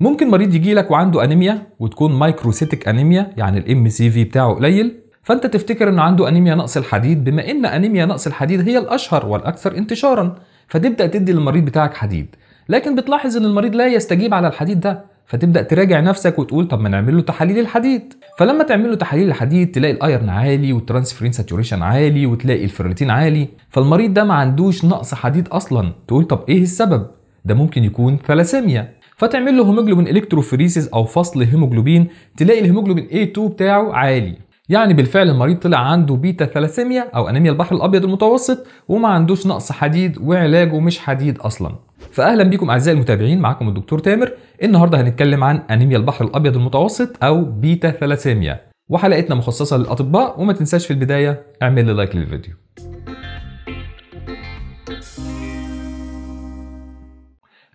ممكن مريض يجي لك وعنده انيميا وتكون مايكروسيتك انيميا يعني الام سي في بتاعه قليل فانت تفتكر انه عنده انيميا نقص الحديد بما ان انيميا نقص الحديد هي الاشهر والاكثر انتشارا فتبدا تدي للمريض بتاعك حديد لكن بتلاحظ ان المريض لا يستجيب على الحديد ده فتبدا تراجع نفسك وتقول طب ما نعمل له تحاليل الحديد فلما تعمل له تحاليل الحديد تلاقي الايرن عالي والترانسفيرين ساتوريشن عالي وتلاقي الفيرلاتين عالي فالمريض ده ما عندوش نقص حديد اصلا تقول طب ايه السبب ده ممكن يكون ثلاسيميا فتعمل له هيموجلوبين الكتروفوريسيس او فصل هيموجلوبين تلاقي الهيموجلوبين A2 بتاعه عالي يعني بالفعل المريض طلع عنده بيتا ثلاسيميا او انيميا البحر الابيض المتوسط وما عندوش نقص حديد وعلاجه مش حديد اصلا فاهلا بيكم اعزائي المتابعين معاكم الدكتور تامر النهارده هنتكلم عن انيميا البحر الابيض المتوسط او بيتا ثلاسيميا وحلقتنا مخصصه للاطباء وما تنساش في البدايه اعمل لي لايك للفيديو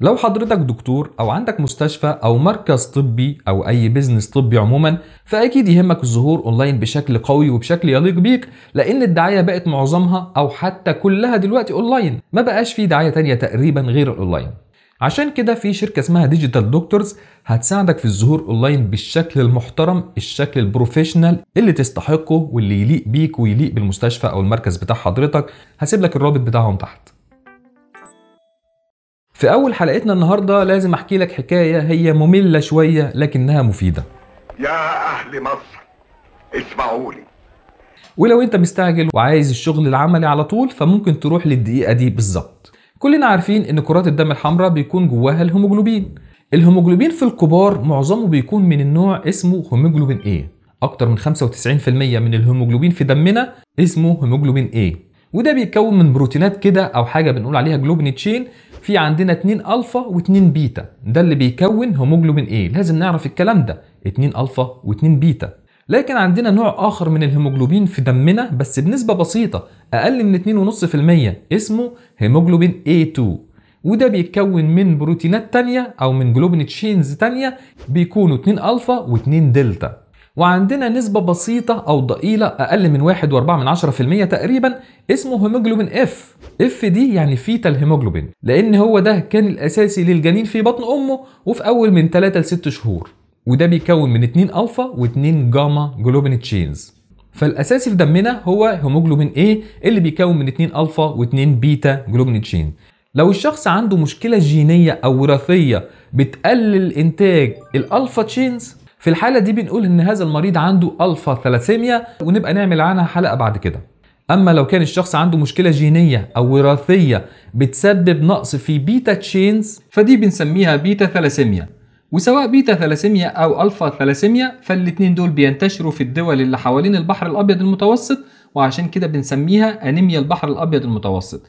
لو حضرتك دكتور او عندك مستشفى او مركز طبي او اي بزنس طبي عموما فاكيد يهمك الظهور اونلاين بشكل قوي وبشكل يليق بيك لان الدعايه بقت معظمها او حتى كلها دلوقتي اونلاين ما بقاش في دعايه تانية تقريبا غير الاونلاين عشان كده في شركه اسمها ديجيتال دكتورز هتساعدك في الظهور اونلاين بالشكل المحترم الشكل البروفيشنال اللي تستحقه واللي يليق بيك ويليق بالمستشفى او المركز بتاع حضرتك هسيب لك الرابط بتاعهم تحت في أول حلقتنا النهاردة لازم أحكي لك حكاية هي مملة شوية لكنها مفيدة يا أهل مصر اسمعوا لي ولو أنت مستعجل وعايز الشغل العملي على طول فممكن تروح للدقيقة دي بالظبط كلنا عارفين إن كرات الدم الحمراء بيكون جواها الهيموجلوبين الهيموجلوبين في الكبار معظمه بيكون من النوع اسمه هيموجلوبين A أكتر من 95% من الهيموجلوبين في دمنا اسمه هيموجلوبين A وده بيتكون من بروتينات كده أو حاجة بنقول عليها جلوبين تشين في عندنا 2 الفا و2 بيتا ده اللي بيكون هيموجلوبين ايه لازم نعرف الكلام ده 2 الفا و2 بيتا لكن عندنا نوع اخر من الهيموجلوبين في دمنا بس بنسبه بسيطه اقل من 2.5% اسمه هيموجلوبين A2 وده بيتكون من بروتينات تانية او من جلوبين تشينز تانية بيكونوا 2 الفا و2 دلتا وعندنا نسبة بسيطة أو ضئيلة أقل من 1.4% تقريبا اسمه هيموجلوبين اف اف دي يعني فيتال هيموجلوبين لأن هو ده كان الأساسي للجنين في بطن أمه وفي أول من 3 ل 6 شهور وده بيكون من 2 ألفا و2 جاما جلوبين تشينز فالاساسي في دمنا هو هيموجلوبين A اللي بيكون من 2 الفا و2 بيتا جلوبين تشين لو الشخص عنده مشكله جينيه او وراثيه بتقلل انتاج الالفا تشينز في الحالة دي بنقول إن هذا المريض عنده ألفا ثلاسيميا ونبقى نعمل عنها حلقة بعد كده أما لو كان الشخص عنده مشكلة جينية أو وراثية بتسبب نقص في بيتا تشينز فدي بنسميها بيتا ثلاسيميا وسواء بيتا ثلاسيميا أو ألفا ثلاسيميا فالاتنين دول بينتشروا في الدول اللي حوالين البحر الأبيض المتوسط وعشان كده بنسميها أنيميا البحر الأبيض المتوسط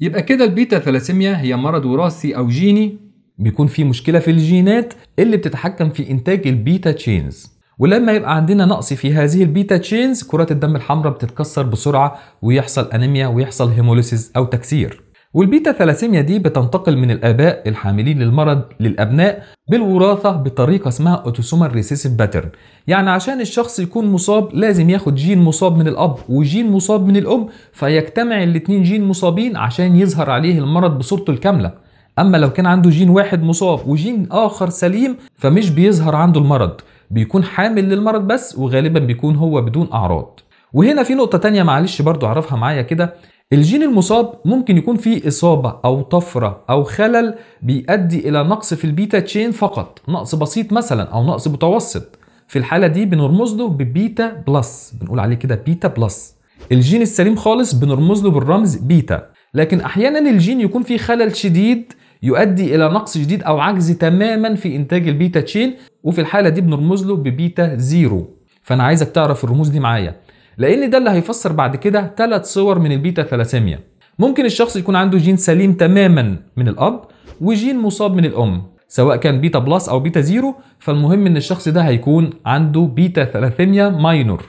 يبقى كده البيتا ثلاسيميا هي مرض وراثي أو جيني بيكون في مشكله في الجينات اللي بتتحكم في انتاج البيتا تشينز ولما يبقى عندنا نقص في هذه البيتا تشينز كرات الدم الحمراء بتتكسر بسرعه ويحصل انيميا ويحصل هيموليسيس او تكسير والبيتا ثلاسيميا دي بتنتقل من الاباء الحاملين للمرض للابناء بالوراثه بطريقه اسمها اوتوسومال ريسيسيف باترن يعني عشان الشخص يكون مصاب لازم ياخد جين مصاب من الاب وجين مصاب من الام فيجتمع الاتنين جين مصابين عشان يظهر عليه المرض بصورته الكامله اما لو كان عنده جين واحد مصاب وجين اخر سليم فمش بيظهر عنده المرض بيكون حامل للمرض بس وغالبا بيكون هو بدون اعراض وهنا في نقطه تانية معلش برضو اعرفها معايا كده الجين المصاب ممكن يكون فيه إصابة أو طفرة أو خلل بيؤدي إلى نقص في البيتا تشين فقط نقص بسيط مثلا أو نقص متوسط في الحالة دي بنرمز له ببيتا بلس بنقول عليه كده بيتا بلس الجين السليم خالص بنرمز له بالرمز بيتا لكن أحيانا الجين يكون فيه خلل شديد يؤدي الى نقص شديد او عجز تماما في انتاج البيتا تشين وفي الحاله دي بنرمز له ببيتا زيرو فانا عايزك تعرف الرموز دي معايا لان ده اللي هيفسر بعد كده ثلاث صور من البيتا ثلاسيميا ممكن الشخص يكون عنده جين سليم تماما من الاب وجين مصاب من الام سواء كان بيتا بلس او بيتا زيرو فالمهم ان الشخص ده هيكون عنده بيتا ثلاسيميا ماينور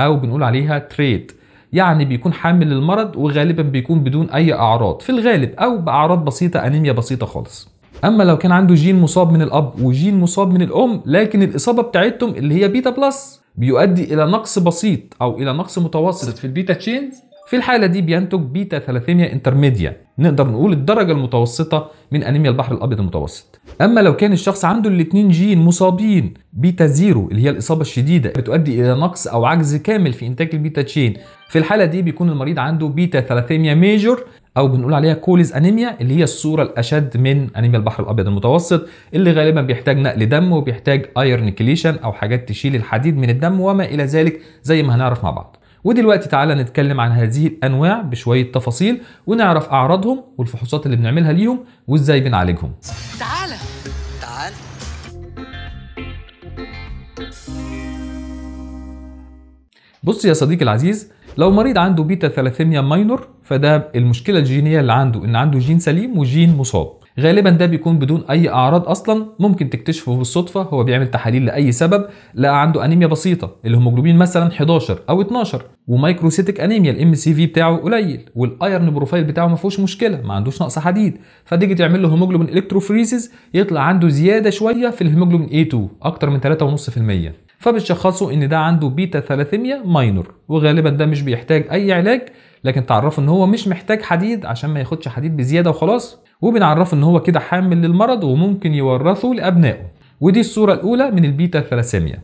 او بنقول عليها تريت يعني بيكون حامل للمرض وغالبا بيكون بدون اي اعراض في الغالب او باعراض بسيطه انيميا بسيطه خالص اما لو كان عنده جين مصاب من الاب وجين مصاب من الام لكن الاصابه بتاعتهم اللي هي بيتا بلس بيؤدي الى نقص بسيط او الى نقص متوسط في البيتا تشينز في الحالة دي بينتج بيتا ثلاثيميا انترميديا نقدر نقول الدرجة المتوسطة من أنيميا البحر الأبيض المتوسط أما لو كان الشخص عنده الاتنين جين مصابين بيتا زيرو اللي هي الإصابة الشديدة بتؤدي إلى نقص أو عجز كامل في إنتاج البيتا تشين في الحاله دي بيكون المريض عنده بيتا ثلاثيميا ميجور او بنقول عليها كوليز انيميا اللي هي الصوره الاشد من انيميا البحر الابيض المتوسط اللي غالبا بيحتاج نقل دم وبيحتاج ايرن كليشن او حاجات تشيل الحديد من الدم وما الى ذلك زي ما هنعرف مع بعض ودلوقتي تعالى نتكلم عن هذه الانواع بشويه تفاصيل ونعرف اعراضهم والفحوصات اللي بنعملها ليهم وازاي بنعالجهم تعالى تعالى بص يا صديقي العزيز لو مريض عنده بيتا ثلاثيميا ماينور فده المشكله الجينيه اللي عنده ان عنده جين سليم وجين مصاب غالبا ده بيكون بدون اي اعراض اصلا ممكن تكتشفه بالصدفه هو بيعمل تحاليل لاي سبب لقى عنده انيميا بسيطه الهيموجلوبين مثلا 11 او 12 ومايكروسيتك انيميا الام سي في بتاعه قليل والايرن بروفايل بتاعه ما فيهوش مشكله ما عندوش نقص حديد فتيجي تعمل له هيموجلوبين الكتروفريزز يطلع عنده زياده شويه في الهيموجلوبين A2 اكتر من 3.5% فبتشخصوا ان ده عنده بيتا ثلاثيميا ماينور وغالبا ده مش بيحتاج اي علاج لكن تعرفوا ان هو مش محتاج حديد عشان ما ياخدش حديد بزياده وخلاص وبنعرفه ان هو كده حامل للمرض وممكن يورثه لابنائه ودي الصوره الاولى من البيتا ثلاثيميا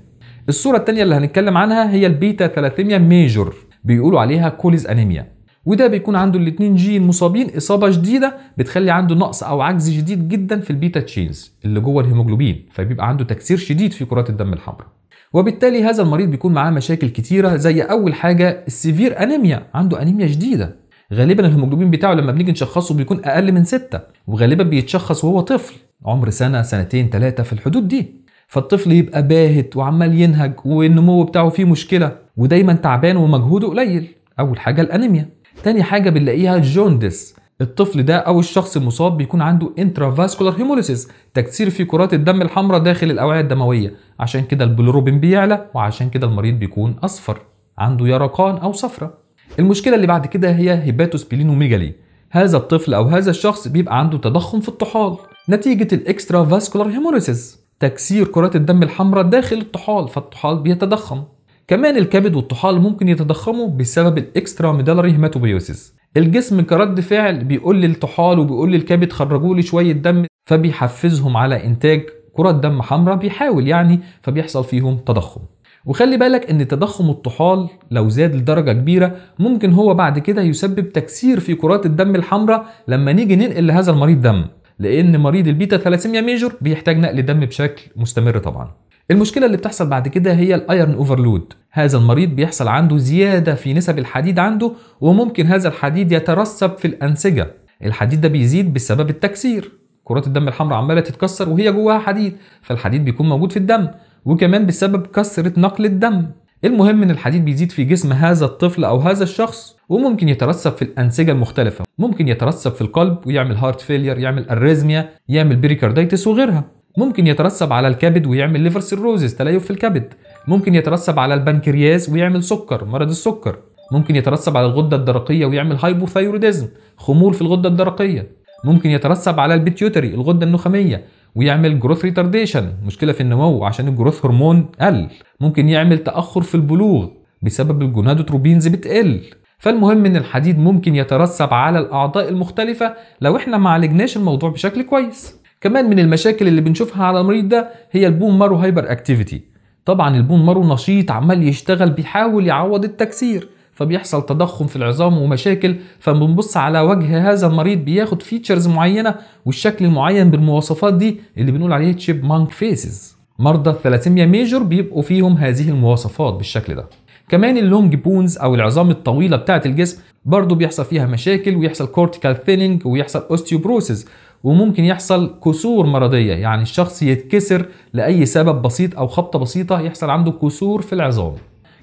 الصوره الثانيه اللي هنتكلم عنها هي البيتا ثلاثيميا ميجور بيقولوا عليها كوليز انيميا وده بيكون عنده الاثنين جين مصابين اصابه شديده بتخلي عنده نقص او عجز شديد جدا في البيتا تشينز اللي جوه الهيموجلوبين فبيبقى عنده تكسير شديد في كرات الدم الحمراء وبالتالي هذا المريض بيكون معاه مشاكل كتيره زي اول حاجه السيفير انيميا عنده انيميا شديده غالبا الهيموجلوبين بتاعه لما بنيجي نشخصه بيكون اقل من 6 وغالبا بيتشخص وهو طفل عمر سنه سنتين ثلاثه في الحدود دي فالطفل يبقى باهت وعمال ينهج والنمو بتاعه فيه مشكله ودايما تعبان ومجهوده قليل اول حاجه الانيميا تاني حاجه بنلاقيها الجوندس الطفل ده او الشخص المصاب بيكون عنده انترافاسكولار هيموليسيس تكسير في كرات الدم الحمراء داخل الاوعيه الدمويه عشان كده البلوروبين بيعلى وعشان كده المريض بيكون اصفر عنده يرقان او صفرة المشكله اللي بعد كده هي هيباتوسبلينوميجالي هذا الطفل او هذا الشخص بيبقى عنده تضخم في الطحال نتيجه الاكسترافاسكولار هيموليسيس تكسير كرات الدم الحمراء داخل الطحال فالطحال بيتضخم كمان الكبد والطحال ممكن يتضخموا بسبب الاكسترا ميدالري هيماتوبيوسيس الجسم كرد فعل بيقول للطحال وبيقول للكبد خرجوا لي شويه دم فبيحفزهم على انتاج كرات دم حمراء بيحاول يعني فبيحصل فيهم تضخم وخلي بالك ان تضخم الطحال لو زاد لدرجه كبيره ممكن هو بعد كده يسبب تكسير في كرات الدم الحمراء لما نيجي ننقل لهذا المريض دم لان مريض البيتا ثلاسيميا ميجور بيحتاج نقل دم بشكل مستمر طبعا المشكله اللي بتحصل بعد كده هي الايرن اوفرلود هذا المريض بيحصل عنده زياده في نسب الحديد عنده وممكن هذا الحديد يترسب في الانسجه الحديد ده بيزيد بسبب التكسير كرات الدم الحمراء عماله تتكسر وهي جواها حديد فالحديد بيكون موجود في الدم وكمان بسبب كثره نقل الدم المهم ان الحديد بيزيد في جسم هذا الطفل او هذا الشخص وممكن يترسب في الانسجه المختلفه ممكن يترسب في القلب ويعمل هارت فيلير يعمل اريزميا يعمل بيريكارديتس وغيرها ممكن يترسب على الكبد ويعمل ليفر سيروزز تليف في الكبد ممكن يترسب على البنكرياس ويعمل سكر مرض السكر ممكن يترسب على الغده الدرقيه ويعمل هايبوثايروديزم خمول في الغده الدرقيه ممكن يترسب على البيتيوتري الغده النخاميه ويعمل جروث ريتارديشن مشكله في النمو عشان الجروث هرمون قل ممكن يعمل تاخر في البلوغ بسبب الجونادوتروبينز بتقل فالمهم ان الحديد ممكن يترسب على الاعضاء المختلفه لو احنا ما الموضوع بشكل كويس كمان من المشاكل اللي بنشوفها على المريض ده هي البون مارو هايبر اكتيفيتي طبعا البون مارو نشيط عمال يشتغل بيحاول يعوض التكسير فبيحصل تضخم في العظام ومشاكل فبنبص على وجه هذا المريض بياخد فيتشرز معينه والشكل المعين بالمواصفات دي اللي بنقول عليه تشيب مانك فيسز مرضى الثلاسيميا ميجور بيبقوا فيهم هذه المواصفات بالشكل ده كمان اللونج بونز او العظام الطويله بتاعه الجسم برضه بيحصل فيها مشاكل ويحصل كورتيكال ثيننج ويحصل اوستيوبروسيس وممكن يحصل كسور مرضيه يعني الشخص يتكسر لاي سبب بسيط او خبطه بسيطه يحصل عنده كسور في العظام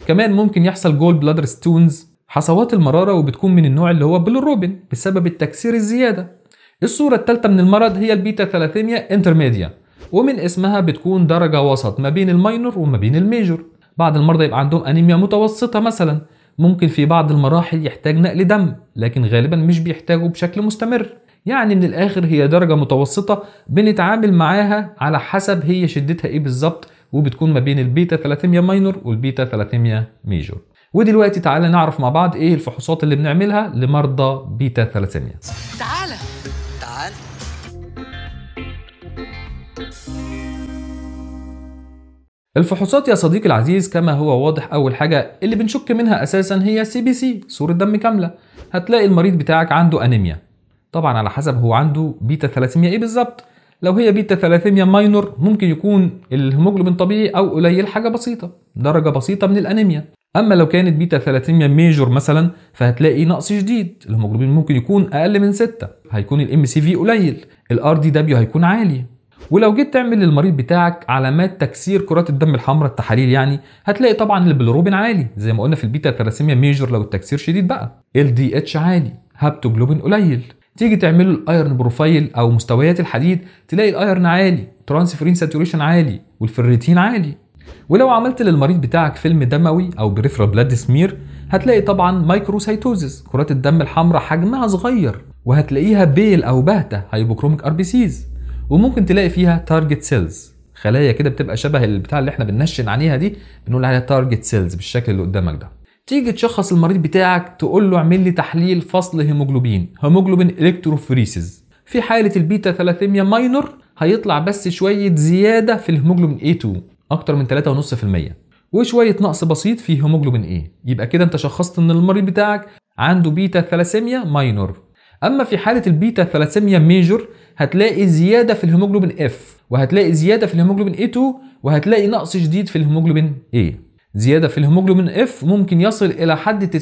كمان ممكن يحصل جول بلادر ستونز حصوات المراره وبتكون من النوع اللي هو بلوروبين بسبب التكسير الزياده الصوره الثالثه من المرض هي البيتا ثلاثيميا انترميديا ومن اسمها بتكون درجه وسط ما بين الماينور وما بين الميجور بعض المرضى يبقى عندهم انيميا متوسطه مثلا ممكن في بعض المراحل يحتاج نقل دم لكن غالبا مش بيحتاجه بشكل مستمر يعني من الاخر هي درجه متوسطه بنتعامل معاها على حسب هي شدتها ايه بالظبط وبتكون ما بين البيتا ثلاثيميا ماينور والبيتا ثلاثيميا ميجور ودلوقتي تعالى نعرف مع بعض ايه الفحوصات اللي بنعملها لمرضى بيتا ثلاثيميا تعالى تعالى الفحوصات يا صديقي العزيز كما هو واضح اول حاجه اللي بنشك منها اساسا هي سي بي سي صوره دم كامله هتلاقي المريض بتاعك عنده انيميا طبعا على حسب هو عنده بيتا 300 ايه بالظبط لو هي بيتا 300 ماينور ممكن يكون الهيموجلوبين طبيعي او قليل حاجه بسيطه درجه بسيطه من الانيميا اما لو كانت بيتا 300 ميجور مثلا فهتلاقي نقص شديد الهيموجلوبين ممكن يكون اقل من 6 هيكون الام سي في قليل الار دي دبليو هيكون عالي ولو جيت تعمل للمريض بتاعك علامات تكسير كرات الدم الحمراء التحاليل يعني هتلاقي طبعا البلوروبين عالي زي ما قلنا في البيتا 300 ميجور لو التكسير شديد بقى ال دي اتش عالي هابتوجلوبين قليل تيجي تعمل له الايرن بروفايل او مستويات الحديد تلاقي الايرن عالي ترانسفيرين ساتوريشن عالي والفريتين عالي ولو عملت للمريض بتاعك فيلم دموي او بريفرال بلاد سمير هتلاقي طبعا مايكروسايتوزيس كرات الدم الحمراء حجمها صغير وهتلاقيها بيل او باهته هايبوكروميك ار بي سيز وممكن تلاقي فيها تارجت سيلز خلايا كده بتبقى شبه البتاع اللي احنا بننشن عليها دي بنقول عليها تارجت سيلز بالشكل اللي قدامك ده تيجي تشخص المريض بتاعك تقول له اعمل لي تحليل فصل هيموجلوبين هيموجلوبين الكتروفريسز في حاله البيتا ثلاثيميا ماينور هيطلع بس شويه زياده في الهيموجلوبين A2 اكتر من 3.5% وشويه نقص بسيط في هيموجلوبين A يبقى كده انت شخصت ان المريض بتاعك عنده بيتا ثلاثيميا ماينور اما في حاله البيتا ثلاثيميا ميجور هتلاقي زياده في الهيموجلوبين F وهتلاقي زياده في الهيموجلوبين A2 وهتلاقي نقص شديد في الهيموجلوبين A زياده في الهيموجلوبين اف ممكن يصل الى حد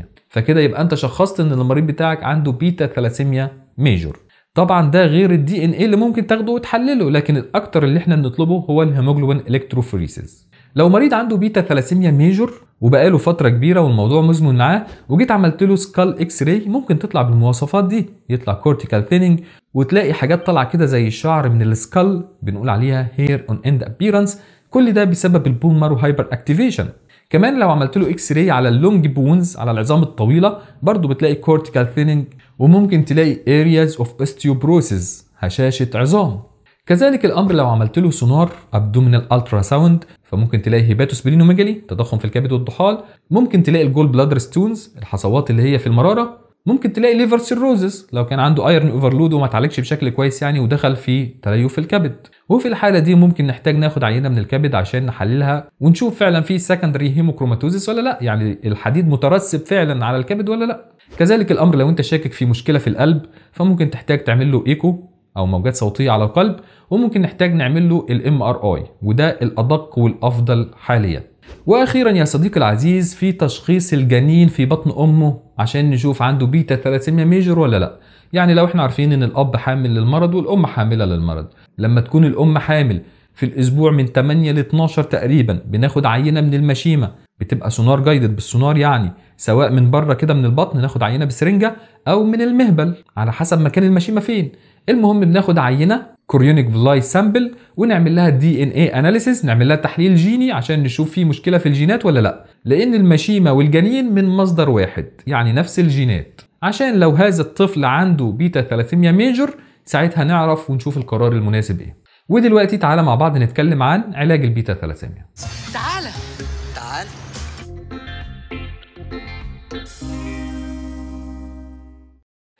90% فكده يبقى انت شخصت ان المريض بتاعك عنده بيتا ثلاسيميا ميجور طبعا ده غير الدي ان ايه اللي ممكن تاخده وتحلله لكن الاكتر اللي احنا بنطلبه هو الهيموجلوبين الكتروفوريسيس لو مريض عنده بيتا ثلاسيميا ميجور وبقاله فتره كبيره والموضوع مزمن معاه وجيت عملت له سكال اكس راي ممكن تطلع بالمواصفات دي يطلع كورتيكال ثيننج وتلاقي حاجات طالعه كده زي الشعر من السكال بنقول عليها هير اون اند ابيرنس كل ده بسبب البون مارو هايبر اكتيفيشن كمان لو عملت له اكس راي على اللونج بونز على العظام الطويله برضو بتلاقي كورتيكال ثيننج وممكن تلاقي ارياز اوف استيوبروسيس هشاشه عظام كذلك الامر لو عملت له سونار ابدومينال الترا ساوند فممكن تلاقي هيباتوسبلينوميجالي تضخم في الكبد والضحال ممكن تلاقي الجول بلادر ستونز الحصوات اللي هي في المراره ممكن تلاقي ليفر سيروزس لو كان عنده ايرن اوفرلود وما اتعالجش بشكل كويس يعني ودخل في تليف الكبد وفي الحاله دي ممكن نحتاج ناخد عينه من الكبد عشان نحللها ونشوف فعلا في سكندري هيموكروماتوزيس ولا لا يعني الحديد مترسب فعلا على الكبد ولا لا كذلك الامر لو انت شاكك في مشكله في القلب فممكن تحتاج تعمل له ايكو او موجات صوتيه على القلب وممكن نحتاج نعمل له الام ار اي وده الادق والافضل حاليا واخيرا يا صديقي العزيز في تشخيص الجنين في بطن امه عشان نشوف عنده بيتا 300 ميجر ولا لا يعني لو احنا عارفين ان الاب حامل للمرض والام حامله للمرض لما تكون الام حامل في الاسبوع من 8 ل 12 تقريبا بناخد عينه من المشيمه بتبقى سونار جايدد بالسونار يعني سواء من بره كده من البطن ناخد عينه بسرنجه او من المهبل على حسب مكان المشيمه فين المهم بناخد عينه كوريونيك فلاي سامبل ونعمل لها دي ان اي اناليسيس نعمل لها تحليل جيني عشان نشوف في مشكله في الجينات ولا لا لان المشيمه والجنين من مصدر واحد يعني نفس الجينات عشان لو هذا الطفل عنده بيتا ثلاثيميا ميجر ساعتها نعرف ونشوف القرار المناسب ايه ودلوقتي تعالى مع بعض نتكلم عن علاج البيتا ثلاثيميا تعالى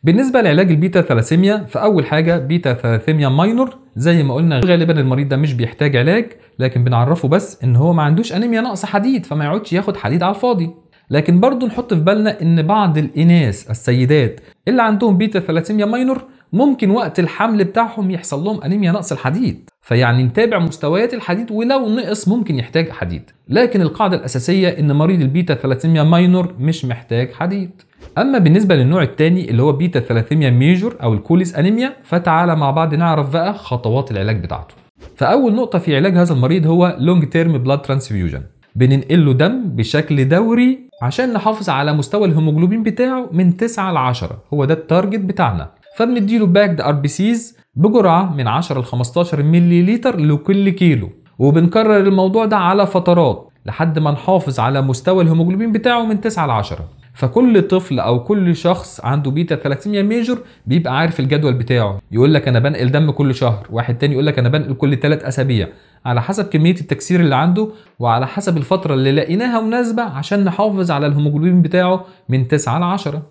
بالنسبة لعلاج البيتا ثلاسيميا فأول حاجة بيتا ثلاسيميا ماينور زي ما قلنا غالبا المريض ده مش بيحتاج علاج لكن بنعرفه بس ان هو ما عندوش انيميا ناقصة حديد فما يقعدش ياخد حديد على الفاضي لكن برضه نحط في بالنا ان بعض الاناث السيدات اللي عندهم بيتا ثلاسيميا ماينور ممكن وقت الحمل بتاعهم يحصل لهم انيميا نقص الحديد فيعني نتابع مستويات الحديد ولو نقص ممكن يحتاج حديد لكن القاعده الاساسيه ان مريض البيتا ثلاسيميا ماينور مش محتاج حديد اما بالنسبه للنوع الثاني اللي هو بيتا ثلاثيميا ميجور او الكوليس انيميا فتعالى مع بعض نعرف بقى خطوات العلاج بتاعته فاول نقطه في علاج هذا المريض هو لونج تيرم بلاد ترانسفيوجن بننقل له دم بشكل دوري عشان نحافظ على مستوى الهيموجلوبين بتاعه من 9 ل 10 هو ده التارجت بتاعنا فبنديله باكد ار بي سيز بجرعه من 10 ل 15 ملي لكل كيلو وبنكرر الموضوع ده على فترات لحد ما نحافظ على مستوى الهيموجلوبين بتاعه من 9 ل 10 فكل طفل او كل شخص عنده بيتا ثلاثيميا ميجور بيبقى عارف الجدول بتاعه يقول لك انا بنقل دم كل شهر واحد تاني يقول لك انا بنقل كل ثلاث اسابيع على حسب كميه التكسير اللي عنده وعلى حسب الفتره اللي لقيناها مناسبه عشان نحافظ على الهيموجلوبين بتاعه من 9 ل 10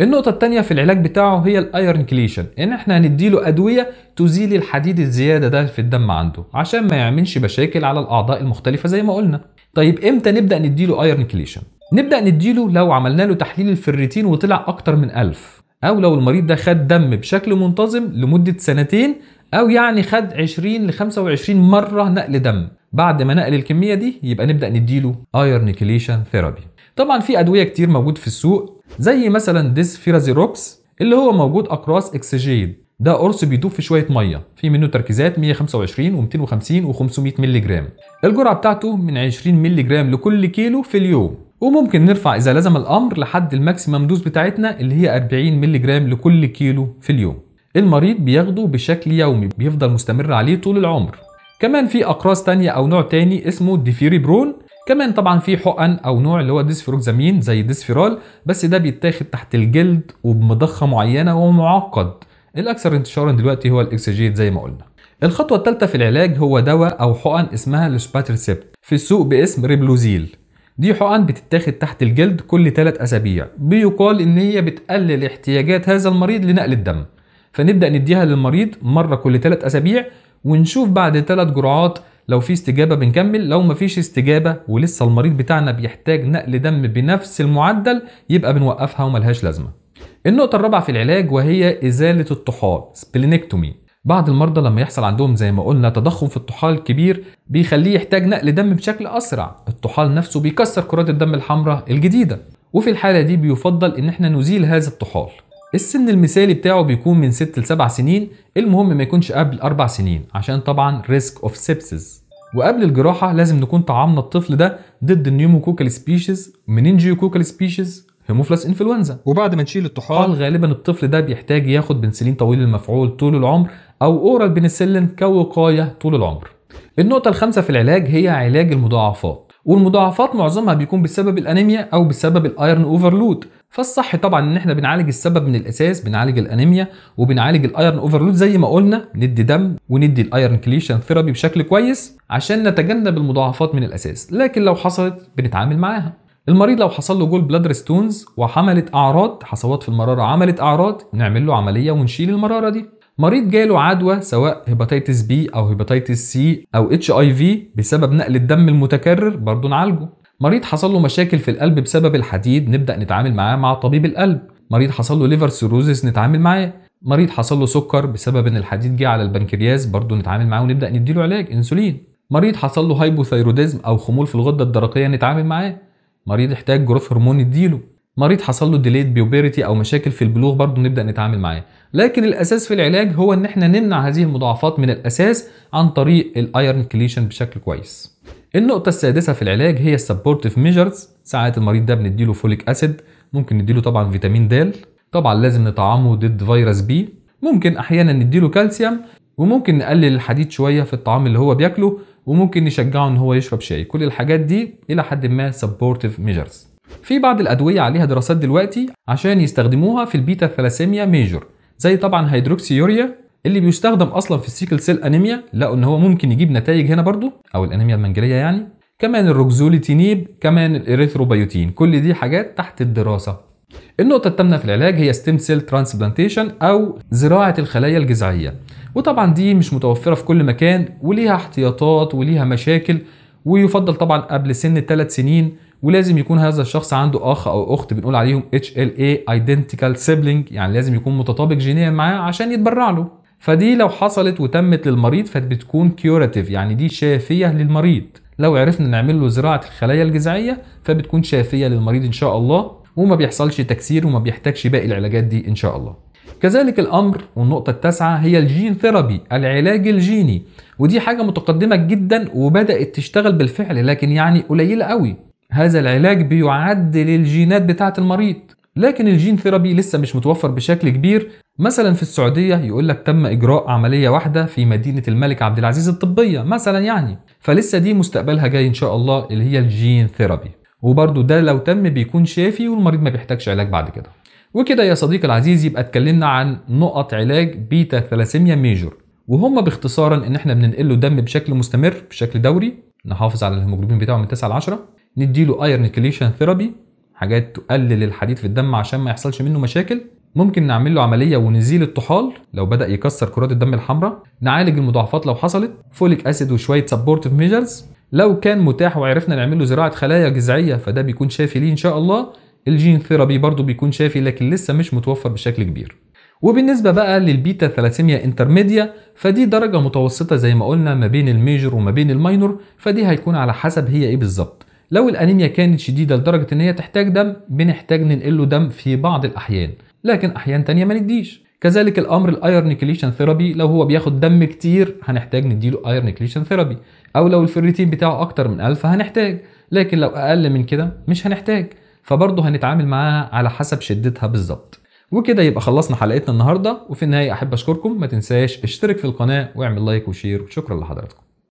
النقطة التانية في العلاج بتاعه هي الايرن كليشن ان احنا هنديله ادوية تزيل الحديد الزيادة ده في الدم عنده عشان ما يعملش مشاكل على الاعضاء المختلفة زي ما قلنا طيب امتى نبدأ نديله ايرن كليشن نبدا نديله لو عملنا له تحليل الفريتين وطلع اكتر من 1000 او لو المريض ده خد دم بشكل منتظم لمده سنتين او يعني خد 20 ل 25 مره نقل دم بعد ما نقل الكميه دي يبقى نبدا نديله ايرن كليشن ثيرابي طبعا في ادويه كتير موجود في السوق زي مثلا ديسفيرازيروكس اللي هو موجود اقراص اكسجيد ده قرص بيدوب في شويه ميه في منه تركيزات 125 و250 و500 مللي جرام الجرعه بتاعته من 20 مللي جرام لكل كيلو في اليوم وممكن نرفع اذا لزم الامر لحد الماكسيمم دوز بتاعتنا اللي هي 40 مللي جرام لكل كيلو في اليوم المريض بياخده بشكل يومي بيفضل مستمر عليه طول العمر كمان في اقراص تانية او نوع تاني اسمه ديفيريبرون كمان طبعا في حقن او نوع اللي هو ديسفيروكزامين زي ديسفيرال بس ده بيتاخد تحت الجلد وبمضخه معينه ومعقد الاكثر انتشارا دلوقتي هو الاكسجيت زي ما قلنا الخطوه الثالثه في العلاج هو دواء او حقن اسمها السباترسبت في السوق باسم ريبلوزيل دي حقن بتتاخد تحت الجلد كل 3 اسابيع بيقال ان هي بتقلل احتياجات هذا المريض لنقل الدم فنبدا نديها للمريض مره كل 3 اسابيع ونشوف بعد 3 جرعات لو في استجابه بنكمل لو مفيش استجابه ولسه المريض بتاعنا بيحتاج نقل دم بنفس المعدل يبقى بنوقفها وملهاش لازمه النقطه الرابعه في العلاج وهي ازاله الطحال سبلينكتومي بعض المرضى لما يحصل عندهم زي ما قلنا تضخم في الطحال كبير بيخليه يحتاج نقل دم بشكل اسرع الطحال نفسه بيكسر كرات الدم الحمراء الجديده وفي الحاله دي بيفضل ان احنا نزيل هذا الطحال السن المثالي بتاعه بيكون من 6 ل 7 سنين المهم ما يكونش قبل 4 سنين عشان طبعا ريسك اوف سيبسز وقبل الجراحة لازم نكون طعمنا الطفل ده ضد النيوموكوكال سبيشيز منينجيوكوكال سبيشيز هيموفلاس انفلونزا وبعد ما نشيل الطحال غالبا الطفل ده بيحتاج ياخد بنسلين طويل المفعول طول العمر أو أورال بنسلين كوقاية طول العمر النقطة الخامسة في العلاج هي علاج المضاعفات والمضاعفات معظمها بيكون بسبب الانيميا او بسبب الايرن اوفرلود فالصح طبعا ان احنا بنعالج السبب من الاساس بنعالج الانيميا وبنعالج الايرن اوفرلود زي ما قلنا ندي دم وندي الايرن كليشن ثيرابي بشكل كويس عشان نتجنب المضاعفات من الاساس لكن لو حصلت بنتعامل معاها المريض لو حصل له جول بلادر ستونز وحملت اعراض حصوات في المراره عملت اعراض نعمل له عمليه ونشيل المراره دي مريض جاله عدوى سواء هيباتيتس بي او هيباتيتس سي او اتش اي في بسبب نقل الدم المتكرر برضه نعالجه مريض حصل له مشاكل في القلب بسبب الحديد نبدا نتعامل معاه مع طبيب القلب مريض حصل له ليفر سيروزس نتعامل معاه مريض حصل له سكر بسبب ان الحديد جه على البنكرياس برضه نتعامل معاه ونبدا نديله علاج انسولين مريض حصل له هايبوثايروديزم او خمول في الغده الدرقيه نتعامل معاه مريض احتاج جروث هرمون نديله مريض حصل له ديليت بيوبيريتي او مشاكل في البلوغ برضه نبدا نتعامل معاه لكن الاساس في العلاج هو ان احنا نمنع هذه المضاعفات من الاساس عن طريق الايرن كليشن بشكل كويس النقطه السادسه في العلاج هي السبورتيف ميجرز ساعات المريض ده بنديله فوليك اسيد ممكن نديله طبعا فيتامين د طبعا لازم نطعمه ضد فيروس بي ممكن احيانا نديله كالسيوم وممكن نقلل الحديد شويه في الطعام اللي هو بياكله وممكن نشجعه ان هو يشرب شاي كل الحاجات دي الى حد ما سبورتيف ميجرز في بعض الادويه عليها دراسات دلوقتي عشان يستخدموها في البيتا ثلاسيميا ميجور زي طبعا هيدروكسيوريا اللي بيستخدم اصلا في السيكل سيل انيميا لقوا ان هو ممكن يجيب نتائج هنا برضو او الانيميا المنجليه يعني كمان الروكزوليتينيب كمان الاريثروبيوتين كل دي حاجات تحت الدراسه النقطه الثامنه في العلاج هي ستيم سيل ترانسبلانتيشن او زراعه الخلايا الجذعيه وطبعا دي مش متوفره في كل مكان وليها احتياطات وليها مشاكل ويفضل طبعا قبل سن الثلاث سنين ولازم يكون هذا الشخص عنده اخ او اخت بنقول عليهم HLA ايدنتيكال سيبلينج يعني لازم يكون متطابق جينيا معاه عشان يتبرع له فدي لو حصلت وتمت للمريض فبتكون كيوراتيف يعني دي شافيه للمريض لو عرفنا نعمل له زراعه الخلايا الجذعيه فبتكون شافيه للمريض ان شاء الله وما بيحصلش تكسير وما بيحتاجش باقي العلاجات دي ان شاء الله كذلك الامر والنقطه التاسعه هي الجين ثيرابي العلاج الجيني ودي حاجه متقدمه جدا وبدات تشتغل بالفعل لكن يعني قليله قوي هذا العلاج بيعدل الجينات بتاعة المريض لكن الجين ثيرابي لسه مش متوفر بشكل كبير مثلا في السعودية يقول لك تم إجراء عملية واحدة في مدينة الملك عبد العزيز الطبية مثلا يعني فلسه دي مستقبلها جاي إن شاء الله اللي هي الجين ثيرابي وبرده ده لو تم بيكون شافي والمريض ما بيحتاجش علاج بعد كده وكده يا صديقي العزيز يبقى اتكلمنا عن نقط علاج بيتا ثلاسيميا ميجور وهم باختصارا ان احنا بننقل له دم بشكل مستمر بشكل دوري نحافظ على الهيموجلوبين بتاعه من 9 ل 10 نديله ايرن كليشن ثيرابي حاجات تقلل الحديد في الدم عشان ما يحصلش منه مشاكل ممكن نعمل له عمليه ونزيل الطحال لو بدا يكسر كرات الدم الحمراء نعالج المضاعفات لو حصلت فوليك اسيد وشويه سبورتيف ميجرز لو كان متاح وعرفنا نعمل له زراعه خلايا جذعيه فده بيكون شافي ليه ان شاء الله الجين ثيرابي برضه بيكون شافي لكن لسه مش متوفر بشكل كبير وبالنسبه بقى للبيتا ثلاسيميا انترميديا فدي درجه متوسطه زي ما قلنا ما بين الميجر وما بين الماينور فدي هيكون على حسب هي ايه بالظبط لو الانيميا كانت شديده لدرجه ان هي تحتاج دم بنحتاج ننقل له دم في بعض الاحيان لكن احيان تانية ما نديش كذلك الامر الايرنيكليشن ثيرابي لو هو بياخد دم كتير هنحتاج نديله ايرنيكليشن ثيرابي او لو الفريتين بتاعه اكتر من 1000 هنحتاج لكن لو اقل من كده مش هنحتاج فبرضه هنتعامل معاها على حسب شدتها بالظبط وكده يبقى خلصنا حلقتنا النهارده وفي النهايه احب اشكركم ما تنساش اشترك في القناه واعمل لايك وشير وشكرا لحضراتكم